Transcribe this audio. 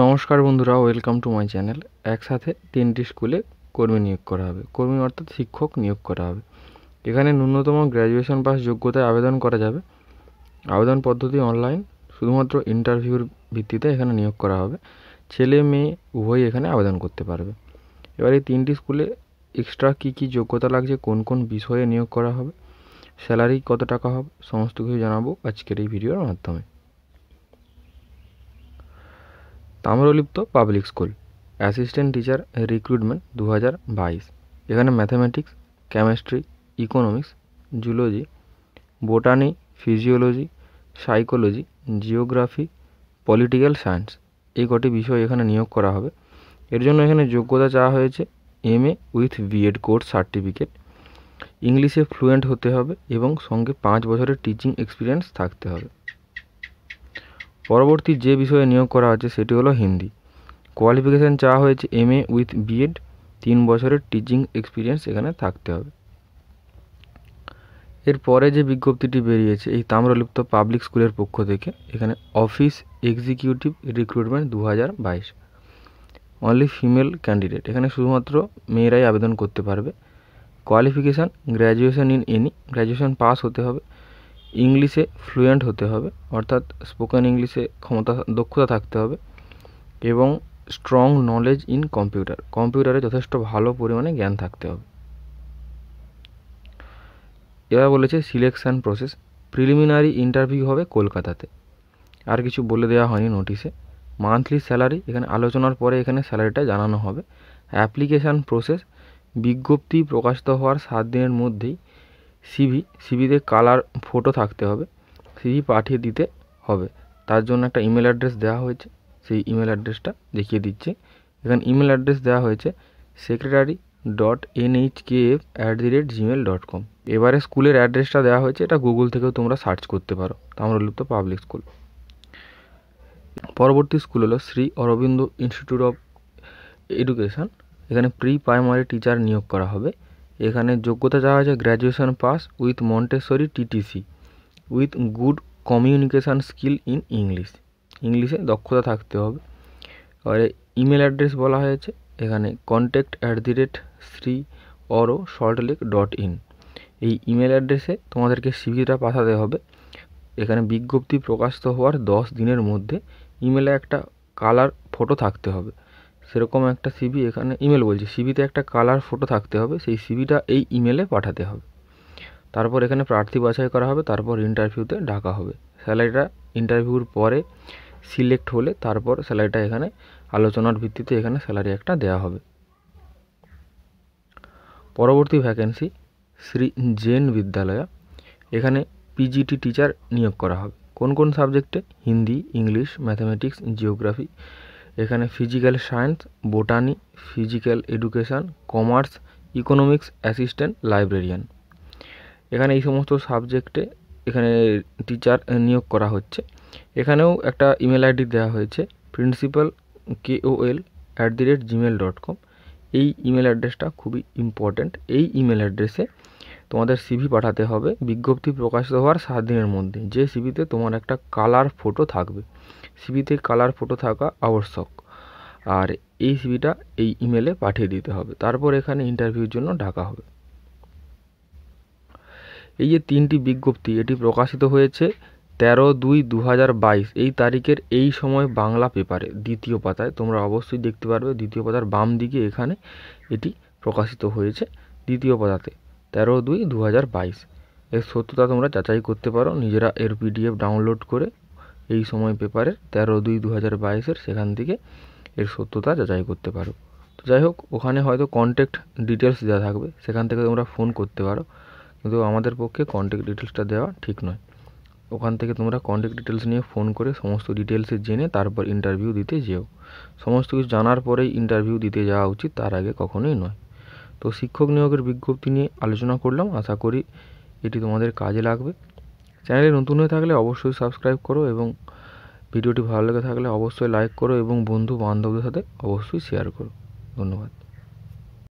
নমস্কার বন্ধুরা welcome to my channel একসাথে তিনটি স্কুলে কর্মী নিয়োগ করা হবে কর্মী অর্থাৎ শিক্ষক নিয়োগ করা হবে এখানে ন্যূনতম গ্র্যাজুয়েশন পাস যোগ্যতায় আবেদন করা যাবে আবেদন পদ্ধতি অনলাইন শুধুমাত্র ইন্টারভিউর ভিত্তিতে এখানে নিয়োগ করা হবে ছেলে মেয়ে উভয়ই এখানে আবেদন করতে পারবে এবার এই তিনটি স্কুলে এক্সট্রা কী কী যোগ্যতা লাগছে কোন কোন বিষয়ে নিয়োগ করা হবে স্যালারি কত টাকা হবে সমস্ত কিছু জানাবো আজকের এই ভিডিওর মাধ্যমে Tamralipta public school assistant teacher recruitment দু হাজার বাইশ এখানে mathematics chemistry economics zoology botany physiology psychology geography political science এই কটি বিষয় এখানে নিয়োগ করা হবে এর জন্য এখানে যোগ্যতা চাওয়া হয়েছে M A with B Ed course certificate ইংলিশে ফ্লুয়েন্ট হতে হবে এবং সঙ্গে পাঁচ বছরের টিচিং এক্সপিরিয়েন্স থাকতে হবে পরবর্তী যে বিষয়ে নিয়োগ করা হয়েছে সেটি হলো হিন্দি কোয়ালিফিকেশান চাওয়া হয়েছে এম এ উইথ বিএড তিন বছরের টিচিং এক্সপিরিয়েন্স এখানে থাকতে হবে এরপরে যে বিজ্ঞপ্তিটি বেরিয়েছে এই তাম্রলিপ্ত পাবলিক স্কুলের পক্ষ থেকে এখানে অফিস এক্সিকিউটিভ রিক্রুটমেন্ট দু হাজার বাইশ অনলি ফিমেল ক্যান্ডিডেট এখানে শুধুমাত্র মেয়েরাই আবেদন করতে পারবে qualification graduation in any graduation pass হতে হবে ইংলিশে ফ্লুয়েন্ট হতে হবে অর্থাৎ স্পোকেন ইংলিশে ক্ষমতা দক্ষতা থাকতে হবে এবং স্ট্রং নলেজ ইন কম্পিউটার কম্পিউটারে যথেষ্ট ভালো পরিমাণে জ্ঞান থাকতে হবে এরা বলেছে সিলেকশান প্রসেস প্রিলিমিনারি ইন্টারভিউ হবে কলকাতাতে আর কিছু বলে দেওয়া হয়নি নোটিশে মান্থলি স্যালারি এখানে আলোচনার পরে এখানে স্যালারিটা জানানো হবে অ্যাপ্লিকেশান প্রসেস বিজ্ঞপ্তি প্রকাশিত হওয়ার সাত দিনের মধ্যেই সিভি সিভিতে কালার ফটো থাকতে হবে সিভি পাঠিয়ে দিতে হবে তার জন্য একটা ইমেল অ্যাড্রেস দেওয়া হয়েছে সেই ইমেল অ্যাড্রেসটা দেখিয়ে দিচ্ছে এখানে ইমেল অ্যাড্রেস দেওয়া হয়েছে secretary dot N H K F at the rate Gmail dot com এবারে স্কুলের অ্যাড্রেসটা দেওয়া হয়েছে এটা গুগল থেকেও তোমরা সার্চ করতে পারো তাম্রলিপ্ত পাবলিক স্কুল পরবর্তী স্কুল হলো Shri Aurobindo institute of education এখানে প্রি প্রাইমারি টিচার নিয়োগ করা হবে এখানে যোগ্যতা চাওয়া হয়েছে graduation pass with Montessori TTC with good communication skill in English ইংলিশে দক্ষতা থাকতে হবে আর ইমেল অ্যাড্রেস বলা হয়েছে এখানে contact at the rate Shri Auro Saltlake dot in এই ইমেল অ্যাড্রেসে তোমাদেরকে সিভিটা পাঠাতে হবে এখানে বিজ্ঞপ্তি প্রকাশিত হওয়ার দশ দিনের মধ্যে ইমেলে একটা কালার ফটো থাকতে হবে সেরকম একটা সিবি এখানে ইমেল বলছি সিবিতে একটা কালার ফটো থাকতে হবে সেই সিবিটা এই ইমেলে পাঠাতে হবে তারপর এখানে প্রার্থী বাছাই করা হবে তারপর ইন্টারভিউতে ডাকা হবে স্যালারিটা ইন্টারভিউর পরে সিলেক্ট হলে তারপর স্যালারিটা এখানে আলোচনার ভিত্তিতে এখানে স্যালারি একটা দেয়া হবে পরবর্তী ভ্যাকেন্সি শ্রী জেন বিদ্যালয়া এখানে পিজিটি টিচার নিয়োগ করা হবে কোন কোন সাবজেক্টে হিন্দি ইংলিশ ম্যাথামেটিক্স জিওগ্রাফি এখানে physical science botany physical education commerce economics assistant librarian এখানে এই সমস্ত সাবজেক্টে এখানে টিচার নিয়োগ করা হচ্ছে এখানেও একটা ইমেল আইডি দেওয়া হয়েছে principal কেওএল at the rate Gmail dot কম এই ইমেল অ্যাড্রেসটা খুবই ইম্পর্ট্যান্ট এই ইমেল অ্যাড্রেসে তোমাদের সিভি পাঠাতে হবে বিজ্ঞপ্তি প্রকাশিত হওয়ার সাত দিনের মধ্যে যে সিভিতে তোমার একটা কালার ফটো থাকবে সিভিতে কালার ফটো থাকা আবশ্যক আর এই সিভিটা এই ইমেলে পাঠিয়ে দিতে হবে তারপর এখানে ইন্টারভিউর জন্য ঢাকা হবে এই যে তিনটি বিজ্ঞপ্তি এটি প্রকাশিত হয়েছে তেরো দুই দু এই তারিখের এই সময় বাংলা পেপারে দ্বিতীয় পাতায় তোমরা অবশ্যই দেখতে পারবে দ্বিতীয় পাতার বাম দিকে এখানে এটি প্রকাশিত হয়েছে দ্বিতীয় পাতাতে তেরো দুই দু এর সত্যতা তোমরা যাচাই করতে পারো নিজেরা এর পিডিএফ ডাউনলোড করে এই সময় পেপারের তেরো দুই দু হাজার বাইশের সেখান থেকে এর সত্যতা যাচাই করতে পারো তো যাই হোক ওখানে হয়তো কন্ট্যাক্ট ডিটেলস দেওয়া থাকবে সেখান থেকে তোমরা ফোন করতে পারো কিন্তু আমাদের পক্ষে কন্ট্যাক্ট ডিটেলসটা দেওয়া ঠিক নয় ওখান থেকে তোমরা কন্ট্যাক্ট ডিটেলস নিয়ে ফোন করে সমস্ত ডিটেলসে জেনে তারপর ইন্টারভিউ দিতে যেও সমস্ত কিছু জানার পরেই ইন্টারভিউ দিতে যাওয়া উচিত তার আগে কখনোই নয় তো শিক্ষক নিয়োগের বিজ্ঞপ্তি নিয়ে আলোচনা করলাম আশা করি এটি তোমাদের কাজে লাগবে চ্যানেলে নতুন হয়ে থাকলে অবশ্যই সাবস্ক্রাইব করো এবং ভিডিওটি ভালো লেগে থাকলে অবশ্যই লাইক করো এবং বন্ধু বান্ধবদের সাথে অবশ্যই শেয়ার করো ধন্যবাদ